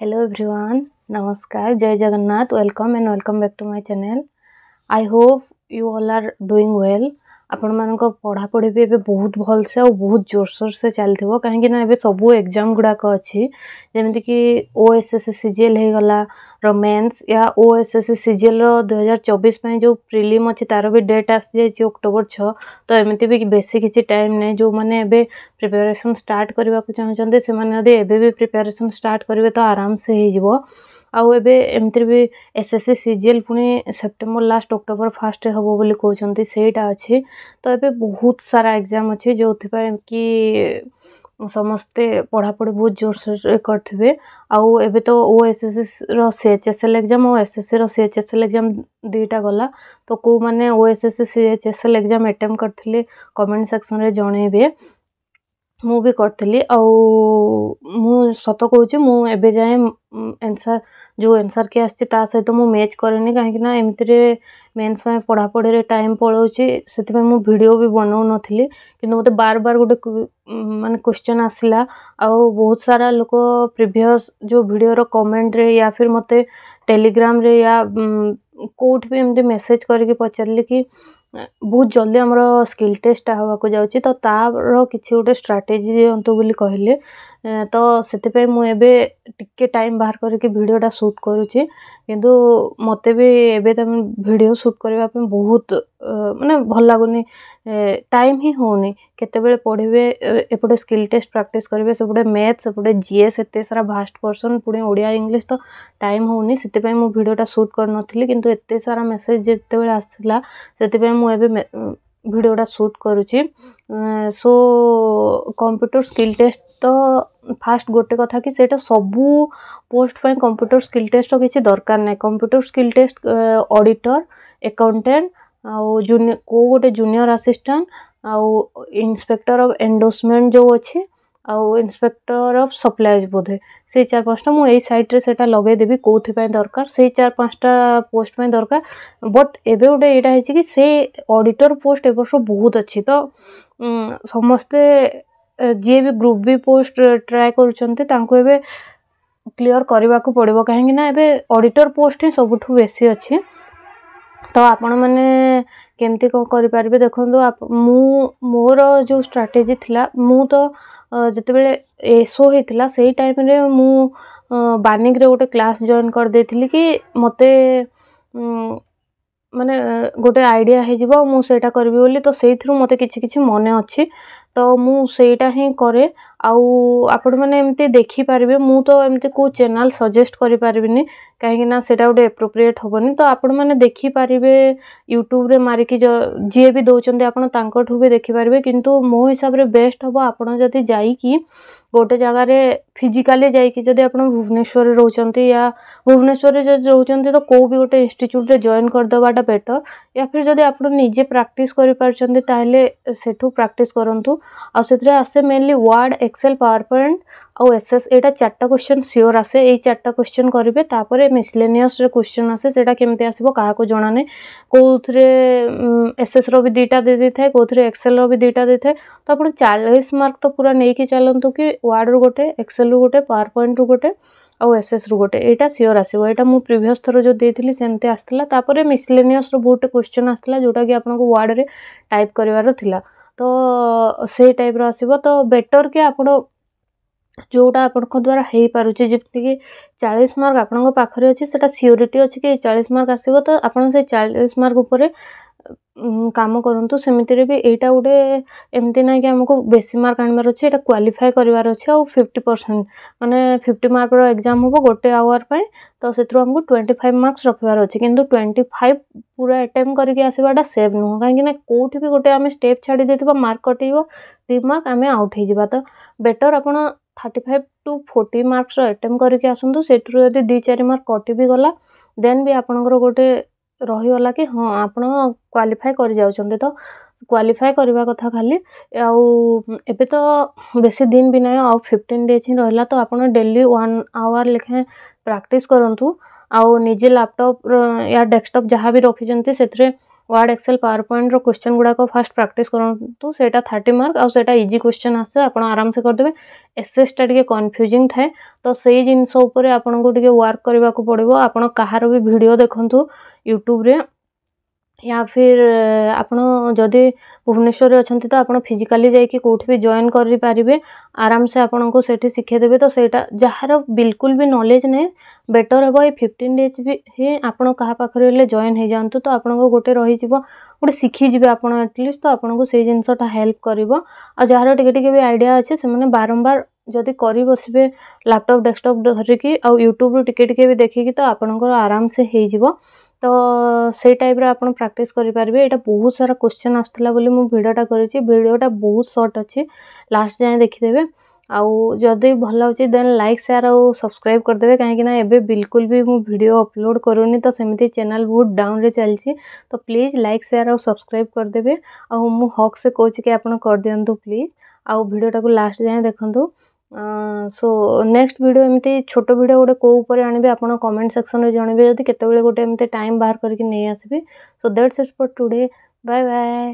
hello everyone नमस्कार जय Jagannath welcome and welcome back to my channel I hope you all are doing well आपण मानक पढ़ापढ़ी भी ए बहुत भल से बहुत जोरसोर से चलो कहीं सब एक्जाम गुड़ाक अच्छी जमीक O S S C G L होगा ରୋମାନ୍ସ ଏହା O S S C C G ଏଲ୍ର ଦୁଇହଜାର ଚବିଶ ପାଇଁ ଯେଉଁ ପ୍ରିଲିମ୍ ଅଛି ତା'ର ବି ଡେଟ୍ ଆସିଯାଇଛି ଅକ୍ଟୋବର ଛଅ ତ ଏମିତି ବି ବେଶୀ କିଛି ଟାଇମ୍ ନାହିଁ ଯେଉଁମାନେ ଏବେ ପ୍ରିପାରେସନ୍ ଷ୍ଟାର୍ଟ କରିବାକୁ ଚାହୁଁଛନ୍ତି ସେମାନେ ଯଦି ଏବେ ବି ପ୍ରିପାରେସନ୍ ଷ୍ଟାର୍ଟ କରିବେ ତ ଆରାମସେ ହେଇଯିବ ଆଉ ଏବେ ଏମିତିରେ ବି S S C C G L ପୁଣି ସେପ୍ଟେମ୍ବର ଲାଷ୍ଟ ଅକ୍ଟୋବର ଫାଷ୍ଟରେ ହେବ ବୋଲି କହୁଛନ୍ତି ସେଇଟା ଅଛି ତ ଏବେ ବହୁତ ସାରା ଏକ୍ଜାମ୍ ଅଛି ଯେଉଁଥିପାଇଁ କି ସମସ୍ତେ ପଢ଼ାପଢ଼ି ବହୁତ ଜୋରସୋରରେ କରିଥିବେ ଆଉ ଏବେ ତ ଓ ଏସ୍ ଏସ୍ ର C H S L exam O S S ର C H S L exam ଦୁଇଟା ଗଲା ତ କେଉଁମାନେ O S S C H S L exam attempt କରିଥିଲେ କମେଣ୍ଟ ସେକ୍ସନ୍ରେ ଜଣେଇବେ ମୁଁ ବି କରିଥିଲି ଆଉ ମୁଁ ସତ କହୁଛି ମୁଁ ଏବେ ଯାଏଁ ଆନ୍ସର୍ ଯେଉଁ ଏନ୍ସର୍ କି ଆସିଛି ତା ସହିତ ମୁଁ ମ୍ୟାଚ୍ କରେନି କାହିଁକିନା ଏମିତିରେ ମେନ୍ସ ପାଇଁ ପଢ଼ାପଢ଼ିରେ ଟାଇମ୍ ପଳାଉଛି ସେଥିପାଇଁ ମୁଁ ଭିଡ଼ିଓ ବି ବନାଉନଥିଲି କିନ୍ତୁ ମୋତେ ବାର ବାର ଗୋଟେ ମାନେ କୋଶ୍ଚିନ୍ ଆସିଲା ଆଉ ବହୁତ ସାରା ଲୋକ ପ୍ରିଭିୟସ୍ ଯେଉଁ ଭିଡ଼ିଓର କମେଣ୍ଟରେ ୟା ଫିର୍ ମୋତେ ଟେଲିଗ୍ରାମରେ ୟା କେଉଁଠି ବି ଏମିତି ମେସେଜ୍ କରିକି ପଚାରିଲେ କି ବହୁତ ଜଲ୍ଦି ଆମର ସ୍କିଲ୍ ଟେଷ୍ଟଟା ହେବାକୁ ଯାଉଛି ତ ତା'ର କିଛି ଗୋଟେ ଷ୍ଟ୍ରାଟେଜି ଦିଅନ୍ତୁ ବୋଲି କହିଲେ ତ ସେଥିପାଇଁ ମୁଁ ଏବେ ଟିକେ ଟାଇମ୍ ବାହାର କରିକି ଭିଡ଼ିଓଟା ସୁଟ୍ କରୁଛି କିନ୍ତୁ ମୋତେ ବି ଏବେ ତମେ ଭିଡ଼ିଓ ସୁଟ୍ କରିବା ପାଇଁ ବହୁତ ମାନେ ଭଲ ଲାଗୁନି ଟାଇମ୍ ହିଁ ହେଉନି କେତେବେଳେ ପଢ଼ିବେ ଏପଟେ ସ୍କିଲ୍ ଟେଷ୍ଟ ପ୍ରାକ୍ଟିସ୍ କରିବେ ସେପଟେ ମ୍ୟାଥ୍ ସେପଟେ ଜି ଏସ୍ ଏତେ ସାରା ଭାଷ୍ଟ ପର୍ସନ୍ ପୁଣି ଓଡ଼ିଆ ଇଂଲିଶ ତ ଟାଇମ୍ ହେଉନି ସେଥିପାଇଁ ମୁଁ ଭିଡ଼ିଓଟା ସୁଟ୍ କରିନଥିଲି କିନ୍ତୁ ଏତେ ସାରା ମେସେଜ୍ ଯେତେବେଳେ ଆସିଲା ସେଥିପାଇଁ ମୁଁ ଏବେ ଭିଡ଼ିଓଟା ସୁଟ୍ କରୁଛି ସୋ କମ୍ପ୍ୟୁଟର ସ୍କିଲ୍ ଟେଷ୍ଟ ତ ଫାଷ୍ଟ ଗୋଟେ କଥା କି ସେଇଟା ସବୁ ପୋଷ୍ଟ ପାଇଁ କମ୍ପ୍ୟୁଟର ସ୍କିଲ୍ ଟେଷ୍ଟର କିଛି ଦରକାର ନାହିଁ computer skill test auditor accountant ଆଉ ଜୁନିୟର କେଉଁ ଗୋଟେ ଜୁନିୟର ଆସିଷ୍ଟାଣ୍ଟ ଆଉ ଇନ୍ସପେକ୍ଟର ଅଫ୍ ଏଣ୍ଡୋସମେଣ୍ଟ ଯେଉଁ ଅଛି ଆଉ ଇନ୍ସପେକ୍ଟର ଅଫ୍ ସପ୍ଲାଇଜ୍ ବୋଧେ ସେଇ ଚାରି ପାଞ୍ଚଟା ମୁଁ ଏଇ ସାଇଟ୍ରେ ସେଇଟା ଲଗେଇଦେବି କେଉଁଥିପାଇଁ ଦରକାର ସେଇ ଚାରି ପାଞ୍ଚଟା ପୋଷ୍ଟ ପାଇଁ ଦରକାର ବଟ୍ ଏବେ ଗୋଟେ ଏଇଟା ହେଇଛି କି ସେ ଅଡ଼ିଟର୍ ପୋଷ୍ଟ ଏ ବର୍ଷ ବହୁତ ଅଛି ତ ସମସ୍ତେ ଯିଏ ବି ଗ୍ରୁପ୍ ବି ପୋଷ୍ଟ ଟ୍ରାଏ କରୁଛନ୍ତି ତାଙ୍କୁ ଏବେ କ୍ଲିଅର୍ କରିବାକୁ ପଡ଼ିବ କାହିଁକିନା ଏବେ ଅଡ଼ିଟର୍ ପୋଷ୍ଟ ହିଁ ସବୁଠୁ ବେଶୀ ଅଛି ତ ଆପଣମାନେ କେମିତି କ'ଣ କରିପାରିବେ ଦେଖନ୍ତୁ ମୁଁ ମୋର ଯେଉଁ ଷ୍ଟ୍ରାଟେଜି ଥିଲା ମୁଁ ତ ଯେତେବେଳେ ଏସଓ ହେଇଥିଲା ସେଇ ଟାଇମ୍ରେ ମୁଁ ବାନିକ୍ରେ ଗୋଟେ କ୍ଲାସ୍ ଜଏନ୍ କରିଦେଇଥିଲି କି ମୋତେ ମାନେ ଗୋଟେ ଆଇଡ଼ିଆ ହେଇଯିବ ମୁଁ ସେଇଟା କରିବି ବୋଲି ତ ସେଇଥିରୁ ମୋତେ କିଛି କିଛି ମନେ ଅଛି ତ ମୁଁ ସେଇଟା ହିଁ କରେ ଆଉ ଆପଣମାନେ ଏମିତି ଦେଖିପାରିବେ ମୁଁ ତ ଏମିତି କେଉଁ ଚ୍ୟାନେଲ୍ ସଜେଷ୍ଟ କରିପାରିବିନି କାହିଁକିନା ସେଇଟା ଗୋଟେ ଏପ୍ରୋପ୍ରିଏଟ୍ ହେବନି ତ ଆପଣମାନେ ଦେଖିପାରିବେ ୟୁଟ୍ୟୁବ୍ରେ ମାରିକି ଯିଏ ବି ଦେଉଛନ୍ତି ଆପଣ ତାଙ୍କଠୁ ବି ଦେଖିପାରିବେ କିନ୍ତୁ ମୋ ହିସାବରେ ବେଷ୍ଟ ହେବ ଆପଣ ଯଦି ଯାଇକି ଗୋଟେ ଜାଗାରେ ଫିଜିକାଲି ଯାଇକି ଯଦି ଆପଣ ଭୁବନେଶ୍ୱରରେ ରହୁଛନ୍ତି ୟା ଭୁବନେଶ୍ୱରରେ ଯଦି ରହୁଛନ୍ତି ତ କେଉଁ ବି ଗୋଟେ ଇନଷ୍ଟିଚ୍ୟୁଟ୍ରେ ଜଏନ୍ କରିଦେବାଟା ବେଟର୍ ୟା ଫିର୍ ଯଦି ଆପଣ ନିଜେ ପ୍ରାକ୍ଟିସ୍ କରିପାରୁଛନ୍ତି ତାହେଲେ ସେଠୁ ପ୍ରାକ୍ଟିସ୍ କରନ୍ତୁ ଆଉ ସେଥିରେ ଆସେ mainly word Excel PowerPoint আউ এসএস এটা চারটা কোশ্চেন সিওর আসে এই চারটা কোশ্চেন করবে তাপরে মিসলেনিয়সরে কোশ্চেন আসে সেটা কেমতি আসব কাহাকু জনা নেই কোথায় এসএসর বি দুইটা দিয়ে দিয়ে কোথায় এক্সেলর বি দুইটা দিয়ে তো আপনার চাশ মার্ক তো পুরা নেইকি চালু কি ওয়ার্ডর গোটে এক্সেলর গোটে পাওয়ার পয়েন্টর গোটে ଆଉ ଏସ୍ଏସ୍ରୁ ଗୋଟେ ଏଇଟା ସିଓର୍ ଆସିବ ଏଇଟା ମୁଁ ପ୍ରିଭିୟସ୍ ଥର ଯେଉଁ ଦେଇଥିଲି ସେମିତି ଆସିଥିଲା ତାପରେ ମିସଲେନିୟସ୍ର ବହୁତ କ୍ୱେଶ୍ଚନ୍ ଆସିଥିଲା ଯେଉଁଟାକି ଆପଣଙ୍କୁ ୱାର୍ଡ଼ରେ ଟାଇପ୍ କରିବାର ଥିଲା ତ ସେଇ ଟାଇପ୍ର ଆସିବ ତ ବେଟର୍ କି ଆପଣ ଯେଉଁଟା ଆପଣଙ୍କ ଦ୍ୱାରା ହେଇପାରୁଛି ଯେମିତିକି ଚାଳିଶ ମାର୍କ ଆପଣଙ୍କ ପାଖରେ ଅଛି ସେଇଟା ସିଓରିଟି ଅଛି କି ଚାଳିଶ ମାର୍କ ଆସିବ ତ ଆପଣ ସେଇ ଚାଳିଶ ମାର୍କ ଉପରେ କାମ କରନ୍ତୁ ସେମିତିରେ ବି ଏଇଟା ଗୋଟେ ଏମିତି ନାହିଁ କି ଆମକୁ ବେଶୀ ମାର୍କ ଆଣିବାର ଅଛି ଏଇଟା କ୍ୱାଲିଫାଏ କରିବାର ଅଛି ଆଉ ଫିଫ୍ଟି ପରସେଣ୍ଟ ମାନେ ଫିଫ୍ଟି ମାର୍କର ଏକ୍ଜାମ୍ ହେବ ଗୋଟେ ଆୱାର୍ ପାଇଁ ତ ସେଥିରୁ ଆମକୁ ଟ୍ୱେଣ୍ଟି ଫାଇଭ୍ ମାର୍କସ୍ ରଖିବାର ଅଛି କିନ୍ତୁ ଟ୍ୱେଣ୍ଟି ଫାଇଭ୍ ପୁରା ଆଟେମ୍ପ କରିକି ଆସିବାଟା ସେଫ୍ ନୁହଁ କାହିଁକି ନା କେଉଁଠି ବି ଗୋଟେ ଆମେ ଷ୍ଟେପ୍ ଛାଡ଼ି ଦେଇଥିବା ମାର୍କ କଟିବ ଦୁଇ ମାର୍କ ଆମେ ଆଉଟ୍ ହେଇଯିବା ତ ବେଟର୍ ଆପଣ ଥାର୍ଟି ଫାଇଭ୍ ଟୁ ଫୋର୍ଟି ମାର୍କସ୍ର ଆଟେମ୍ପ କରିକି ଆସନ୍ତୁ ସେଥିରୁ ଯଦି ଦୁଇ ଚାରି ମାର୍କ କଟି ବି ଗଲା ଦେନ୍ ବି ଆପଣଙ୍କର ଗୋଟେ ରହିଗଲା କି ହଁ ଆପଣ କ୍ୱାଲିଫାଏ କରିଯାଉଛନ୍ତି ତ କ୍ୱାଲିଫାଏ କରିବା କଥା ଖାଲି ଆଉ ଏବେ ତ ବେଶୀ ଦିନ ବି ନାହିଁ ଆଉ ଫିଫ୍ଟିନ୍ ଡେଜ୍ ହିଁ ରହିଲା ତ ଆପଣ ଡେଲି ୱାନ୍ ଆୱାର୍ ଲେଖାଏଁ ପ୍ରାକ୍ଟିସ୍ କରନ୍ତୁ ଆଉ ନିଜେ ଲ୍ୟାପଟପ୍ ୟା ଡେସ୍କଟପ୍ ଯାହା ବି ରଖିଛନ୍ତି ସେଥିରେ ୱାର୍ଡ଼ ଏକ୍ସେଲ୍ ପାୱାର ପଏଣ୍ଟର କ୍ୱେଶ୍ଚନ୍ ଗୁଡ଼ାକ ଫାଷ୍ଟ ପ୍ରାକ୍ଟିସ୍ କରନ୍ତୁ ସେଇଟା ଥାର୍ଟି ମାର୍କ ଆଉ ସେଇଟା ଇଜି କ୍ୱେଶ୍ଚନ୍ ଆସେ ଆପଣ ଆରାମସେ କରିଦେବେ ଏସ୍ଏସ୍ଟା ଟିକେ କନଫ୍ୟୁଜିଂ ଥାଏ ତ ସେଇ ଜିନିଷ ଉପରେ ଆପଣଙ୍କୁ ଟିକେ ୱାର୍କ କରିବାକୁ ପଡ଼ିବ ଆପଣ କାହାର ବି ଭିଡ଼ିଓ ଦେଖନ୍ତୁ ୟୁଟ୍ୟୁବରେ ୟା ଫିର୍ ଆପଣ ଯଦି ଭୁବନେଶ୍ୱରରେ ଅଛନ୍ତି ତ ଆପଣ ଫିଜିକାଲି ଯାଇକି କେଉଁଠି ବି ଜଏନ୍ କରିପାରିବେ ଆରାମସେ ଆପଣଙ୍କୁ ସେଇଠି ଶିଖେଇଦେବେ ତ ସେଇଟା ଯାହାର ବିଲକୁଲ ବି ନଲେଜ୍ ନାହିଁ ବେଟର୍ ହେବ ଏଇ ଫିଫ୍ଟିନ୍ ଡେଜ୍ ବି ହିଁ ଆପଣ କାହା ପାଖରେ ହେଲେ ଜଏନ୍ ହେଇଯାଆନ୍ତୁ ତ ଆପଣଙ୍କୁ ଗୋଟେ ରହିଯିବ ଗୋଟେ ଶିଖିଯିବେ ଆପଣ ଆଟଲିଷ୍ଟ ତ ଆପଣଙ୍କୁ ସେଇ ଜିନିଷଟା ହେଲ୍ପ କରିବ ଆଉ ଯାହାର ଟିକେ ଟିକେ ବି ଆଇଡ଼ିଆ ଅଛି ସେମାନେ ବାରମ୍ବାର ଯଦି କରି ବସିବେ ଲ୍ୟାପଟପ୍ ଡେସ୍କଟପ୍ ଧରିକି ଆଉ ୟୁଟ୍ୟୁବରୁ ଟିକେ ଟିକେ ବି ଦେଖିକି ତ ଆପଣଙ୍କର ଆରାମସେ ହେଇଯିବ तो से टाइप आप प्राक्ट करेंगे ये बहुत सारा क्वेश्चन आसाला भिडटा करीडियोटा बहुत सर्ट अच्छे लास्ट जाए देखीदे आदि भल लगे देन लाइक सेयार और सब्सक्राइब करदे कहीं एवं बिलकुल भी मुझे भिडियो अपलोड करूनी तो सेमती चैनल बहुत डाउन चलती तो प्लीज लाइक सेयार आ सब्सक्राइब करदे आक से कौच कि आप दिंतु प्लीज आ भिडटा लास्ट जाए देखूँ ସୋ ନେକ୍ସଟ୍ ଭିଡ଼ିଓ ଏମିତି ଛୋଟ ଭିଡ଼ିଓ ଗୋଟେ କେଉଁ ଉପରେ ଆଣିବେ ଆପଣ କମେଣ୍ଟ ସେକ୍ସନ୍ରେ ଜଣେଇବେ ଯଦି କେତେବେଳେ ଗୋଟେ ଏମିତି ଟାଇମ୍ ବାହାର କରିକି ନେଇ ଆସିବି so that's it for today bye bye